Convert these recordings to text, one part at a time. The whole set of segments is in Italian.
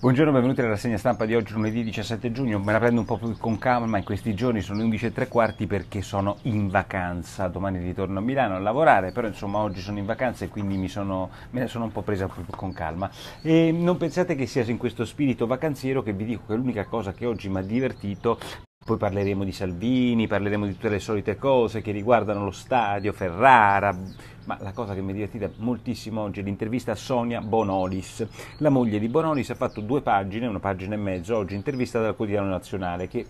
Buongiorno, benvenuti alla rassegna stampa di oggi, lunedì 17 giugno. Me la prendo un po' più con calma in questi giorni, sono 11 e tre quarti perché sono in vacanza. Domani ritorno a Milano a lavorare, però insomma oggi sono in vacanza e quindi mi sono, me la sono un po' presa proprio con calma. E non pensate che sia in questo spirito vacanziero che vi dico che l'unica cosa che oggi mi ha divertito poi parleremo di Salvini, parleremo di tutte le solite cose che riguardano lo stadio, Ferrara, ma la cosa che mi è divertita moltissimo oggi è l'intervista a Sonia Bonolis. La moglie di Bonolis ha fatto due pagine, una pagina e mezzo oggi, intervista dal Quotidiano Nazionale che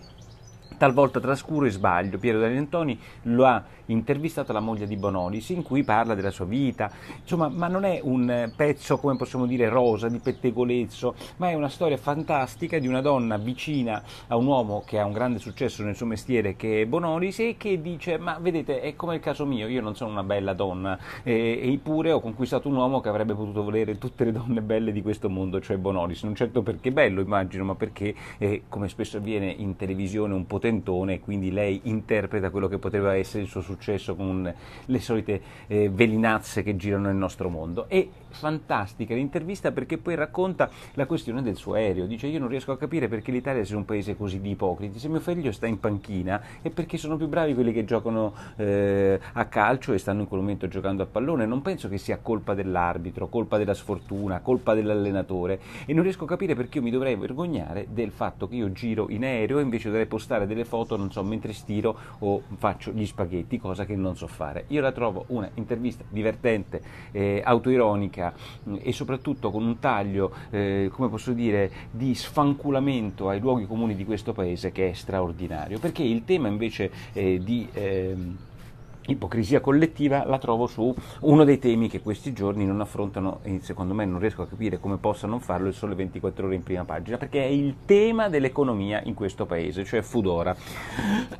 talvolta trascuro e sbaglio. Piero D'Ariantoni lo ha intervistato la moglie di Bonolis in cui parla della sua vita, insomma, ma non è un pezzo, come possiamo dire, rosa, di pettegolezzo, ma è una storia fantastica di una donna vicina a un uomo che ha un grande successo nel suo mestiere che è Bonolis e che dice, ma vedete, è come il caso mio, io non sono una bella donna, eppure ho conquistato un uomo che avrebbe potuto volere tutte le donne belle di questo mondo, cioè Bonolis, non certo perché bello immagino, ma perché, eh, come spesso avviene in televisione, un potere trentone quindi lei interpreta quello che poteva essere il suo successo con le solite eh, velinazze che girano nel nostro mondo. E fantastica l'intervista perché poi racconta la questione del suo aereo. Dice: Io non riesco a capire perché l'Italia sia un paese così di ipocriti. Se mio figlio sta in panchina è perché sono più bravi quelli che giocano eh, a calcio e stanno in quel momento giocando a pallone. Non penso che sia colpa dell'arbitro, colpa della sfortuna, colpa dell'allenatore. E non riesco a capire perché io mi dovrei vergognare del fatto che io giro in aereo e invece dovrei postare delle foto, non so, mentre stiro o faccio gli spaghetti, cosa che non so fare. Io la trovo una intervista divertente, eh, autoironica politica mm, e soprattutto con un taglio, eh, come posso dire, di sfanculamento ai luoghi comuni di questo paese che è straordinario, perché il tema invece eh, di... Eh, ipocrisia collettiva la trovo su uno dei temi che questi giorni non affrontano e secondo me non riesco a capire come possa non farlo il sole 24 ore in prima pagina perché è il tema dell'economia in questo paese cioè Fudora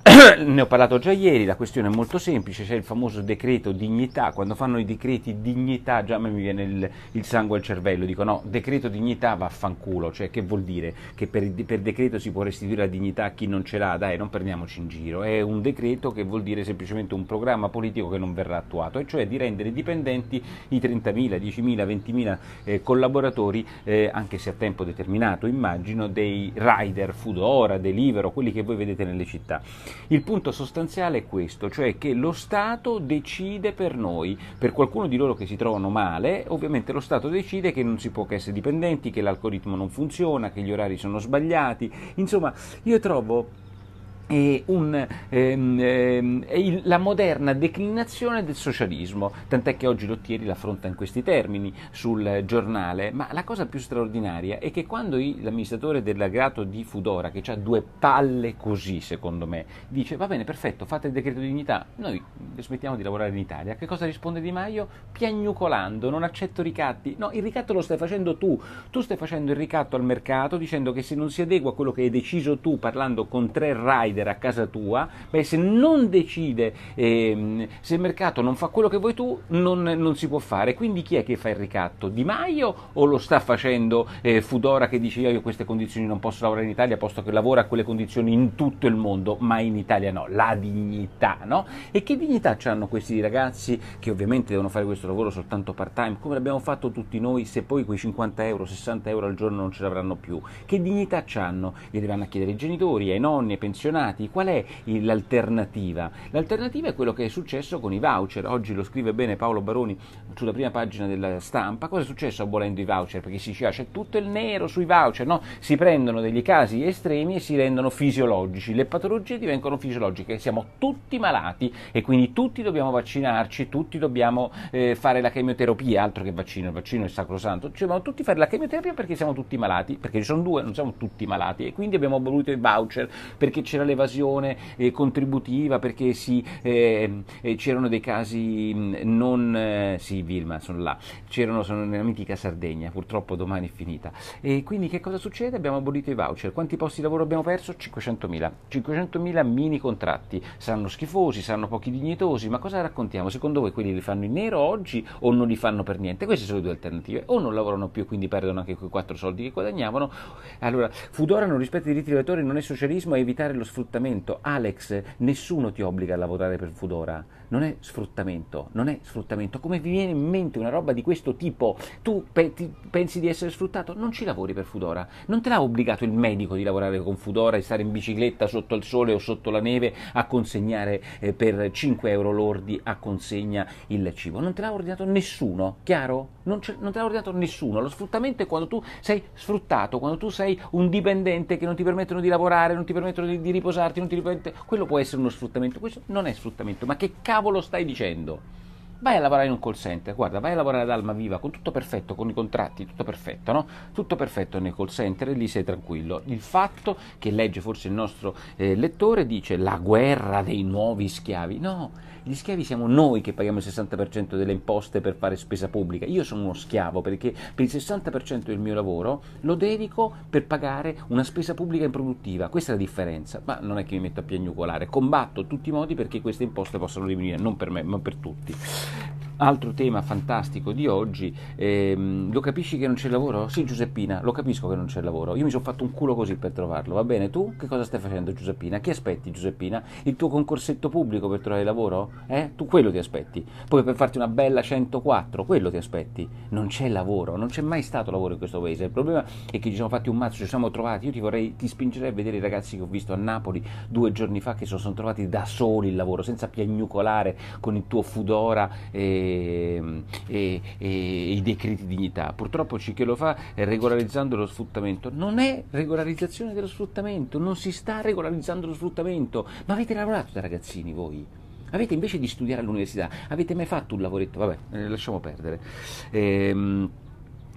ne ho parlato già ieri la questione è molto semplice c'è il famoso decreto dignità quando fanno i decreti dignità già a me mi viene il, il sangue al cervello dico no decreto dignità vaffanculo cioè che vuol dire che per, per decreto si può restituire la dignità a chi non ce l'ha dai non prendiamoci in giro è un decreto che vuol dire semplicemente un programma programma politico che non verrà attuato, e cioè di rendere dipendenti i 30.000, 10.000, 20.000 eh, collaboratori, eh, anche se a tempo determinato immagino, dei rider, Foodora, Delivero, quelli che voi vedete nelle città. Il punto sostanziale è questo, cioè che lo Stato decide per noi, per qualcuno di loro che si trovano male, ovviamente lo Stato decide che non si può che essere dipendenti, che l'algoritmo non funziona, che gli orari sono sbagliati, insomma io trovo un, ehm, ehm, il, la moderna declinazione del socialismo, tant'è che oggi Lottieri l'affronta in questi termini sul giornale, ma la cosa più straordinaria è che quando i, l'amministratore dell'agrato di Fudora, che ha due palle così secondo me, dice va bene perfetto fate il decreto di dignità, noi smettiamo di lavorare in Italia, che cosa risponde Di Maio? Piagnucolando, non accetto ricatti, no il ricatto lo stai facendo tu, tu stai facendo il ricatto al mercato dicendo che se non si adegua a quello che hai deciso tu parlando con tre rider decidere a casa tua, beh, se non decide, ehm, se il mercato non fa quello che vuoi tu, non, non, si può fare. Quindi chi è che fa il ricatto? Di Maio o lo sta facendo eh, Fudora che dice io a queste condizioni non posso lavorare in Italia, posto che lavora a quelle condizioni in tutto il mondo, ma in Italia no, la dignità, no? E che dignità hanno questi ragazzi che ovviamente devono fare questo lavoro soltanto part time, come l'abbiamo fatto tutti noi, se poi quei 50 euro, 60 euro al giorno non ce l'avranno più? Che dignità hanno? Li devono chiedere ai genitori, ai nonni, ai pensionati, sfruttati, qual è l'alternativa? L'alternativa è quello che è successo con i voucher, oggi lo scrive bene Paolo Baroni sulla prima pagina della stampa, cosa è successo abolendo i voucher? Perché si diceva ah, c'è tutto il nero sui voucher, no? si prendono degli casi estremi e si rendono fisiologici, le patologie diventano fisiologiche, siamo tutti malati e quindi tutti dobbiamo vaccinarci, tutti dobbiamo eh, fare la chemioterapia, altro che vaccino, il vaccino è sacrosanto, cioè, dobbiamo tutti fare la chemioterapia perché siamo tutti malati, perché ci sono due, non siamo tutti malati e quindi abbiamo voluto i voucher perché c'era l'evasione eh, contributiva perché si, ehm, eh, c'erano dei casi mm, non... Eh, sì, Vilma, sono là, c'erano, sono nella mitica Sardegna, purtroppo domani è finita. E quindi che cosa succede? Abbiamo abolito i voucher. Quanti posti di lavoro abbiamo perso? 500.000. 500.000 mini contratti. Saranno schifosi, saranno pochi dignitosi, ma cosa raccontiamo? Secondo voi quelli li fanno in nero oggi o non li fanno per niente? Queste sono le due alternative. O non lavorano più, quindi perdono anche quei quattro soldi che guadagnavano. Allora, Fudora non rispetta i diritti degli lavoratori non è socialismo, è evitare lo sfruttamento sfruttamento. Alex, nessuno ti obbliga a lavorare per Fudora non è sfruttamento, non è sfruttamento. Come vi viene in mente una roba di questo tipo? Tu pe- pensi di essere sfruttato? Non ci lavori per Fudora. Non te l'ha obbligato il medico di lavorare con Fudora e stare in bicicletta sotto il sole o sotto la neve a consegnare eh, per 5 euro lordi a consegna il cibo. Non te l'ha ordinato nessuno, chiaro? Non, non te l'ha ordinato nessuno. Lo sfruttamento è quando tu sei sfruttato, quando tu sei un dipendente che non ti permettono di lavorare, non ti permettono di, di riposarti, non ti permette... quello può essere uno sfruttamento. Questo non è sfruttamento, ma che cavolo cavolo stai dicendo? Vai a lavorare in un call center, guarda, vai a lavorare ad Alma Viva con tutto perfetto, con i contratti, tutto perfetto, no? Tutto perfetto nel call center e lì sei tranquillo. Il fatto che legge forse il nostro eh, lettore dice la guerra dei nuovi schiavi, no, gli schiavi siamo noi che paghiamo il 60% delle imposte per fare spesa pubblica. Io sono uno schiavo perché per il 60% del mio lavoro lo dedico per pagare una spesa pubblica improduttiva. Questa è la differenza. Ma non è che mi metto a piagnucolare, combatto tutti i modi perché queste imposte possano diminuire, non per me, ma per tutti. Altro tema fantastico di oggi, ehm, lo capisci che non c'è lavoro? Sì Giuseppina, lo capisco che non c'è lavoro, io mi sono fatto un culo così per trovarlo, va bene? Tu che cosa stai facendo Giuseppina? Che aspetti Giuseppina? Il tuo concorsetto pubblico per trovare lavoro? Eh? Tu quello ti aspetti, poi per farti una bella 104, quello ti aspetti, non c'è lavoro, non c'è mai stato lavoro in questo paese, il problema è che ci siamo fatti un mazzo, ci siamo trovati, io ti vorrei, ti spingerei a vedere i ragazzi che ho visto a Napoli due giorni fa che si sono trovati da soli il lavoro, senza piagnucolare con il tuo Fudora. Eh, e, ehm, e, e i decreti dignità. Purtroppo c'è chi lo fa regolarizzando lo sfruttamento. Non è regolarizzazione dello sfruttamento, non si sta regolarizzando lo sfruttamento. Ma avete lavorato da ragazzini voi? Avete invece di studiare all'università, avete mai fatto un lavoretto? Vabbè, eh, lasciamo perdere. Ehm,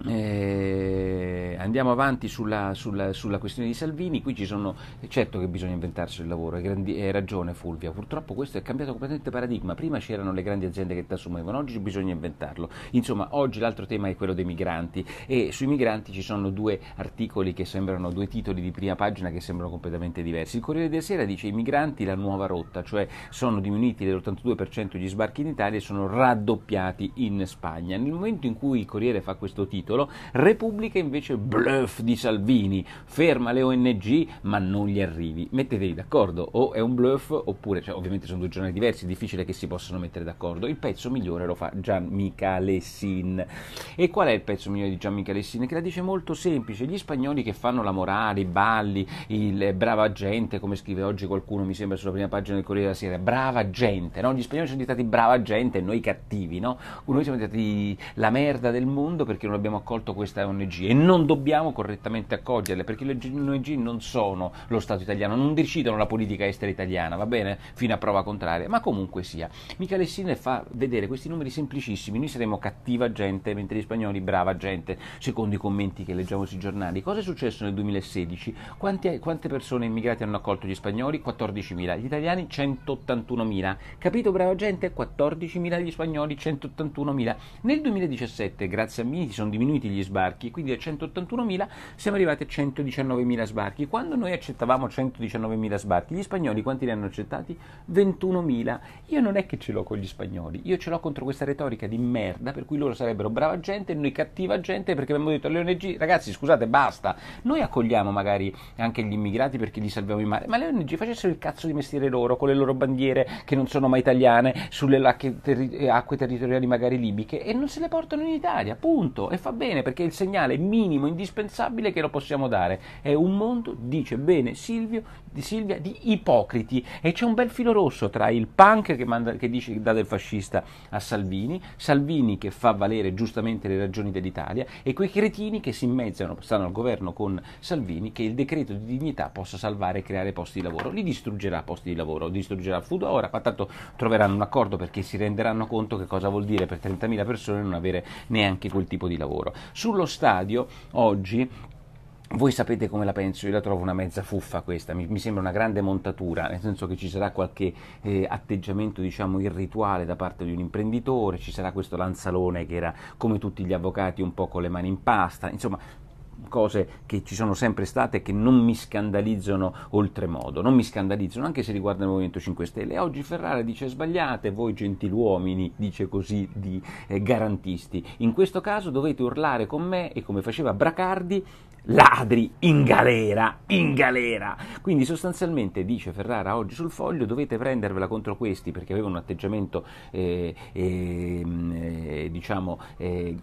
eh, andiamo avanti sulla, sulla, sulla, questione di Salvini, qui ci sono, eh, certo che bisogna inventarsi il lavoro, hai, hai, ragione Fulvia, purtroppo questo è cambiato completamente paradigma, prima c'erano le grandi aziende che ti assumevano, oggi bisogna inventarlo, insomma oggi l'altro tema è quello dei migranti e sui migranti ci sono due articoli che sembrano, due titoli di prima pagina che sembrano completamente diversi, il Corriere della Sera dice i migranti la nuova rotta, cioè sono diminuiti dell'82% gli sbarchi in Italia e sono raddoppiati in Spagna, nel momento in cui il Corriere fa questo titolo titolo, Repubblica invece bluff di Salvini, ferma le ONG ma non gli arrivi. Mettetevi d'accordo, o è un bluff oppure, cioè, ovviamente sono due giornali diversi, difficile che si possano mettere d'accordo. Il pezzo migliore lo fa Gian Michalessin. E qual è il pezzo migliore di Gian Michalessin? Che la dice molto semplice, gli spagnoli che fanno la morale, i balli, il brava gente, come scrive oggi qualcuno, mi sembra sulla prima pagina del Corriere della Sera, brava gente, no? Gli spagnoli sono diventati brava gente e noi cattivi, no? Noi siamo diventati la merda del mondo perché non abbiamo accolto questa ONG e non dobbiamo correttamente accoglierle perché le ONG non sono lo Stato italiano, non decidono la politica estera italiana, va bene? Fino a prova contraria, ma comunque sia. Michele Sine fa vedere questi numeri semplicissimi, noi saremo cattiva gente, mentre gli spagnoli brava gente, secondo i commenti che leggiamo sui giornali. Cosa è successo nel 2016? Quante, quante persone immigrate hanno accolto gli spagnoli? 14.000, gli italiani 181.000, capito brava gente? 14.000 gli spagnoli 181.000. Nel 2017, grazie a me, si sono diminuiti diminuiti gli sbarchi, quindi da 181.000 siamo arrivati a 119.000 sbarchi. Quando noi accettavamo 119.000 sbarchi, gli spagnoli quanti ne hanno accettati? 21.000. Io non è che ce l'ho con gli spagnoli, io ce l'ho contro questa retorica di merda per cui loro sarebbero brava gente e noi cattiva gente perché abbiamo detto alle ONG ragazzi scusate basta, noi accogliamo magari anche gli immigrati perché li salviamo in mare, ma le ONG facessero il cazzo di mestiere loro con le loro bandiere che non sono mai italiane sulle acque, terri- acque territoriali magari libiche e non se le portano in Italia, punto. E fa bene perché è il segnale minimo indispensabile che lo possiamo dare. È un mondo, dice bene Silvio, di Silvia, di ipocriti e c'è un bel filo rosso tra il punk che, manda, che dice che dà del fascista a Salvini, Salvini che fa valere giustamente le ragioni dell'Italia e quei cretini che si immezzano, stanno al governo con Salvini, che il decreto di dignità possa salvare e creare posti di lavoro. Li distruggerà posti di lavoro, distruggerà il Foodora, Ora, tanto troveranno un accordo perché si renderanno conto che cosa vuol dire per 30.000 persone non avere neanche quel tipo di lavoro loro. Sullo stadio oggi voi sapete come la penso, io la trovo una mezza fuffa questa, mi, mi sembra una grande montatura, nel senso che ci sarà qualche eh, atteggiamento diciamo irrituale da parte di un imprenditore, ci sarà questo Lanzalone che era come tutti gli avvocati un po' con le mani in pasta, insomma cose che ci sono sempre state e che non mi scandalizzano oltremodo, non mi scandalizzano anche se riguardano il Movimento 5 Stelle. oggi Ferrara dice sbagliate, voi gentiluomini, dice così di eh, garantisti. In questo caso dovete urlare con me e come faceva Bracardi ladri in galera, in galera. Quindi sostanzialmente dice Ferrara oggi sul foglio dovete prendervela contro questi perché avevano un atteggiamento eh, ehm, eh, diciamo eh,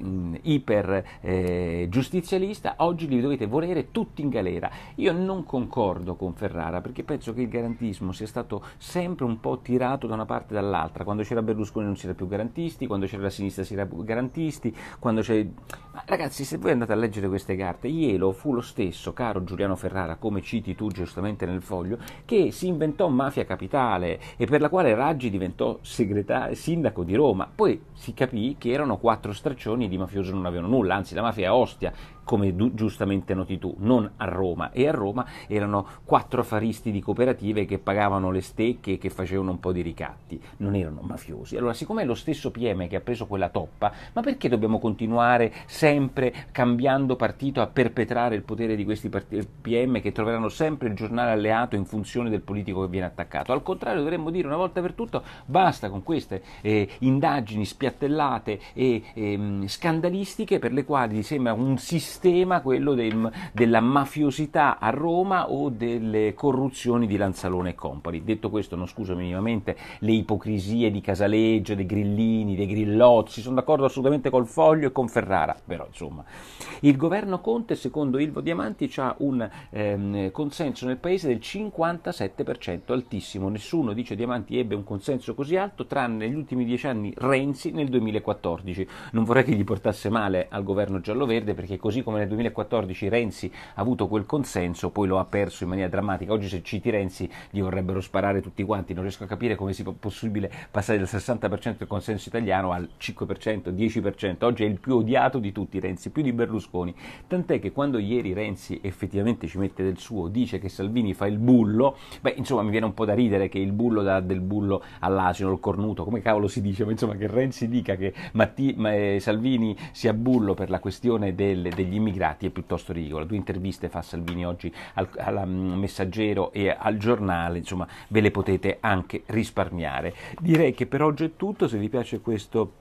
iper eh, giustizialista, oggi li dovete volere tutti in galera. Io non concordo con Ferrara perché penso che il garantismo sia stato sempre un po' tirato da una parte e dall'altra, quando c'era Berlusconi non si era più garantisti, quando c'era la sinistra si era più garantisti, quando c'è... Ma ragazzi se voi andate a leggere queste carte, Ielo fu lo stesso, caro Giuliano Ferrara, come citi tu giustamente nel foglio, che si inventò Mafia Capitale e per la quale Raggi diventò sindaco di Roma. Poi si capì che erano quattro straccioni e di mafioso non avevano nulla, anzi la mafia è Ostia, come du- giustamente noti tu, non a Roma. E a Roma erano quattro faristi di cooperative che pagavano le stecche e che facevano un po' di ricatti, non erano mafiosi. Allora, siccome è lo stesso PM che ha preso quella toppa, ma perché dobbiamo continuare sempre cambiando partito a perpetrare il potere di questi part- PM che troveranno sempre il giornale alleato in funzione del politico che viene attaccato? Al contrario, dovremmo dire una volta per tutto basta con queste eh, indagini spiattellate e eh, scandalistiche per le quali sembra un sistema sistema, quello del, della mafiosità a Roma o delle corruzioni di Lanzalone e Company. Detto questo, non scuso minimamente le ipocrisie di Casaleggio, dei Grillini, dei Grillozzi, sono d'accordo assolutamente col Foglio e con Ferrara, però insomma. Il governo Conte, secondo Ilvo Diamanti, ha un ehm, consenso nel paese del 57%, altissimo. Nessuno, dice Diamanti, ebbe un consenso così alto, tranne negli ultimi dieci anni Renzi nel 2014. Non vorrei che gli portasse male al governo giallo-verde perché così come nel 2014 Renzi ha avuto quel consenso, poi lo ha perso in maniera drammatica. Oggi se citi Renzi gli vorrebbero sparare tutti quanti, non riesco a capire come sia possibile passare dal 60% del consenso italiano al 5%, 10%. Oggi è il più odiato di tutti Renzi, più di Berlusconi. Tant'è che quando ieri Renzi effettivamente ci mette del suo, dice che Salvini fa il bullo, beh insomma mi viene un po' da ridere che il bullo dà del bullo all'asino, il cornuto, come cavolo si dice, ma insomma che Renzi dica che Matti, ma, eh, Salvini sia bullo per la questione del, degli degli immigrati è piuttosto ridicola. Due interviste fa Salvini oggi al, al um, Messaggero e al giornale, insomma ve le potete anche risparmiare. Direi che per oggi è tutto, se vi piace questo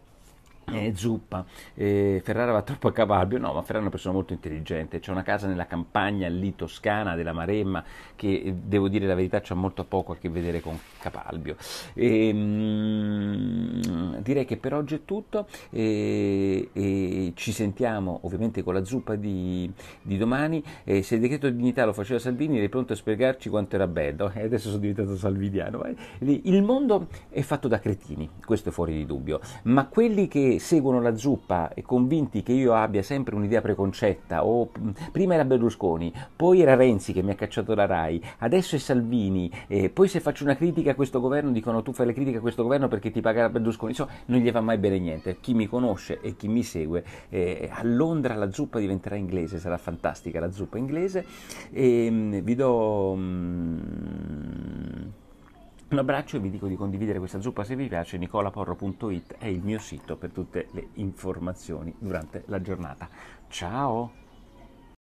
eh, zuppa, eh, Ferrara va troppo a cavallo, no, ma Ferrara è una persona molto intelligente, c'è una casa nella campagna lì toscana della Maremma che eh, devo dire la verità c'ha molto poco a che vedere con Capalbio. E, ehm, mh, direi che per oggi è tutto e, eh, e ci sentiamo ovviamente con la zuppa di, di domani. E eh, se il decreto di dignità lo faceva Salvini eri pronto a spiegarci quanto era bello e adesso sono diventato salvidiano Il mondo è fatto da cretini, questo è fuori di dubbio, ma quelli che seguono la zuppa e convinti che io abbia sempre un'idea preconcetta, o prima era Berlusconi, poi era Renzi che mi ha cacciato la RAI, adesso è Salvini, e poi se faccio una critica a questo governo dicono tu fai la critica a questo governo perché ti pagherà Berlusconi, insomma non gli va mai bene niente, chi mi conosce e chi mi segue, eh, a Londra la zuppa diventerà inglese, sarà fantastica la zuppa inglese, e, ehm, vi do... Mm, un abbraccio e vi dico di condividere questa zuppa se vi piace, nicolaporro.it è il mio sito per tutte le informazioni durante la giornata. Ciao!